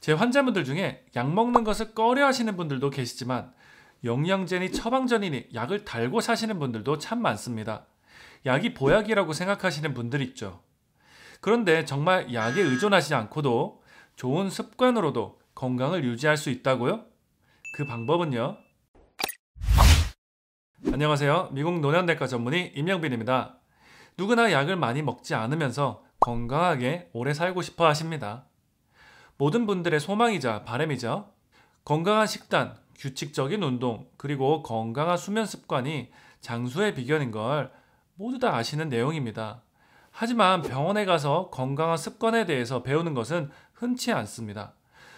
제 환자분들 중에 약 먹는 것을 꺼려 하시는 분들도 계시지만 영양제니 처방전이니 약을 달고 사시는 분들도 참 많습니다. 약이 보약이라고 생각하시는 분들 있죠. 그런데 정말 약에 의존하지 않고도 좋은 습관으로도 건강을 유지할 수 있다고요? 그 방법은요? 안녕하세요. 미국 노년대과 전문의 임영빈입니다. 누구나 약을 많이 먹지 않으면서 건강하게 오래 살고 싶어 하십니다. 모든 분들의 소망이자 바람이죠 건강한 식단, 규칙적인 운동, 그리고 건강한 수면 습관이 장수의 비결인 걸 모두 다 아시는 내용입니다. 하지만 병원에 가서 건강한 습관에 대해서 배우는 것은 흔치 않습니다.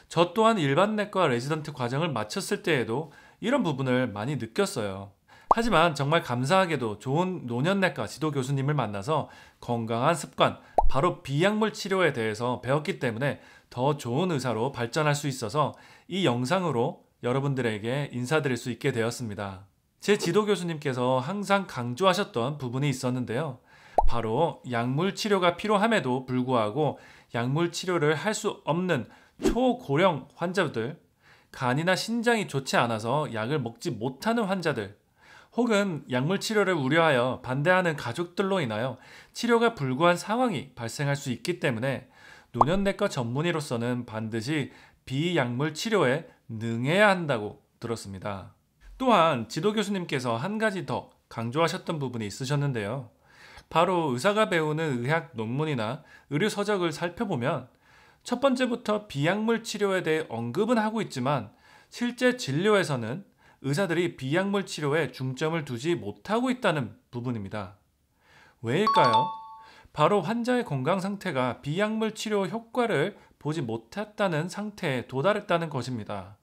저 또한 일반 내과 레지던트 과정을 마쳤을 때에도 이런 부분을 많이 느꼈어요. 하지만 정말 감사하게도 좋은 노년내과 지도 교수님을 만나서 건강한 습관, 바로 비약물 치료에 대해서 배웠기 때문에 더 좋은 의사로 발전할 수 있어서 이 영상으로 여러분들에게 인사드릴 수 있게 되었습니다. 제 지도 교수님께서 항상 강조하셨던 부분이 있었는데요. 바로 약물 치료가 필요함에도 불구하고 약물 치료를 할 수 없는 초고령 환자들, 간이나 신장이 좋지 않아서 약을 먹지 못하는 환자들, 혹은 약물 치료를 우려하여 반대하는 가족들로 인하여 치료가 불구한 상황이 발생할 수 있기 때문에 노년내과 전문의로서는 반드시 비약물 치료에 능해야 한다고 들었습니다. 또한 지도 교수님께서 한 가지 더 강조하셨던 부분이 있으셨는데요. 바로 의사가 배우는 의학 논문이나 의료 서적을 살펴보면 첫 번째부터 비약물 치료에 대해 언급은 하고 있지만 실제 진료에서는 의사들이 비약물 치료에 중점을 두지 못하고 있다는 부분입니다. 왜일까요? 바로 환자의 건강 상태가 비약물 치료 효과를 보지 못했다는 상태에 도달했다는 것입니다.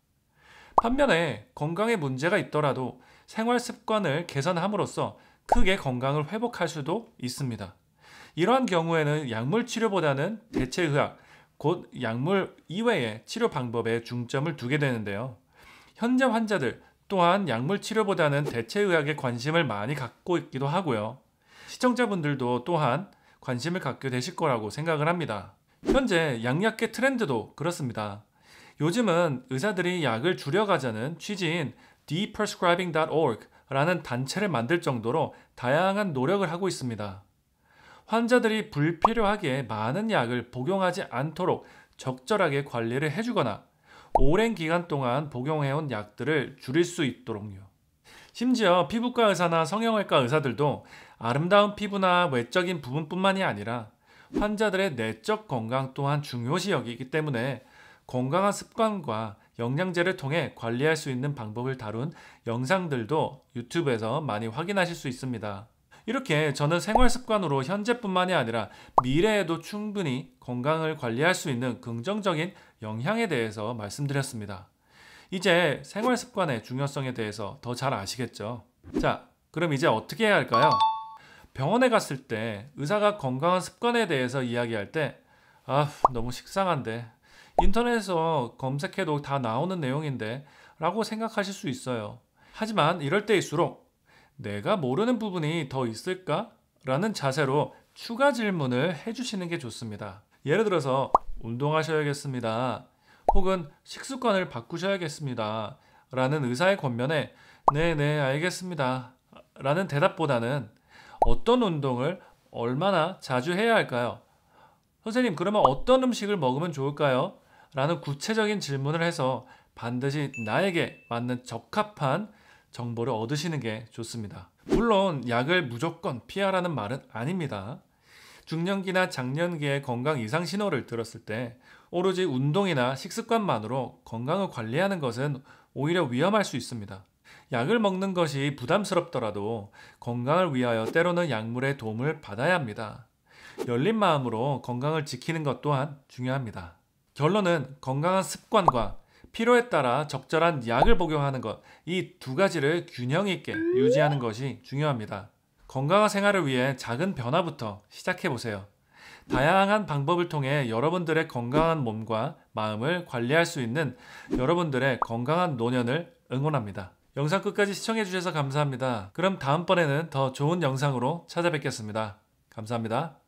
반면에 건강에 문제가 있더라도 생활 습관을 개선함으로써 크게 건강을 회복할 수도 있습니다. 이러한 경우에는 약물 치료보다는 대체 의학, 곧 약물 이외의 치료 방법에 중점을 두게 되는데요. 현재 환자들, 또한 약물 치료보다는 대체 의학에 관심을 많이 갖고 있기도 하고요. 시청자분들도 또한 관심을 갖게 되실 거라고 생각을 합니다. 현재 양약계 트렌드도 그렇습니다. 요즘은 의사들이 약을 줄여가자는 취지인 deprescribing.org 라는 단체를 만들 정도로 다양한 노력을 하고 있습니다. 환자들이 불필요하게 많은 약을 복용하지 않도록 적절하게 관리를 해주거나 오랜 기간 동안 복용해온 약들을 줄일 수 있도록요. 심지어 피부과 의사나 성형외과 의사들도 아름다운 피부나 외적인 부분뿐만이 아니라 환자들의 내적 건강 또한 중요시 여기기 때문에 건강한 습관과 영양제를 통해 관리할 수 있는 방법을 다룬 영상들도 유튜브에서 많이 확인하실 수 있습니다. 이렇게 저는 생활 습관으로 현재뿐만이 아니라 미래에도 충분히 건강을 관리할 수 있는 긍정적인 영향에 대해서 말씀드렸습니다. 이제 생활 습관의 중요성에 대해서 더 잘 아시겠죠? 자, 그럼 이제 어떻게 해야 할까요? 병원에 갔을 때 의사가 건강한 습관에 대해서 이야기할 때 아, 너무 식상한데. 인터넷에서 검색해도 다 나오는 내용인데 라고 생각하실 수 있어요. 하지만 이럴 때일수록 내가 모르는 부분이 더 있을까? 라는 자세로 추가 질문을 해주시는 게 좋습니다. 예를 들어서 운동하셔야겠습니다. 혹은 식습관을 바꾸셔야겠습니다. 라는 의사의 권면에 네네 네, 알겠습니다. 라는 대답보다는 어떤 운동을 얼마나 자주 해야 할까요? 선생님 그러면 어떤 음식을 먹으면 좋을까요? 라는 구체적인 질문을 해서 반드시 나에게 맞는 적합한 정보를 얻으시는 게 좋습니다. 물론 약을 무조건 피하라는 말은 아닙니다. 중년기나 장년기에 건강 이상 신호를 들었을 때 오로지 운동이나 식습관만으로 건강을 관리하는 것은 오히려 위험할 수 있습니다. 약을 먹는 것이 부담스럽더라도 건강을 위하여 때로는 약물의 도움을 받아야 합니다. 열린 마음으로 건강을 지키는 것 또한 중요합니다. 결론은 건강한 습관과 필요에 따라 적절한 약을 복용하는 것, 이 두 가지를 균형 있게 유지하는 것이 중요합니다. 건강한 생활을 위해 작은 변화부터 시작해 보세요. 다양한 방법을 통해 여러분들의 건강한 몸과 마음을 관리할 수 있는 여러분들의 건강한 노년을 응원합니다. 영상 끝까지 시청해 주셔서 감사합니다. 그럼 다음번에는 더 좋은 영상으로 찾아뵙겠습니다. 감사합니다.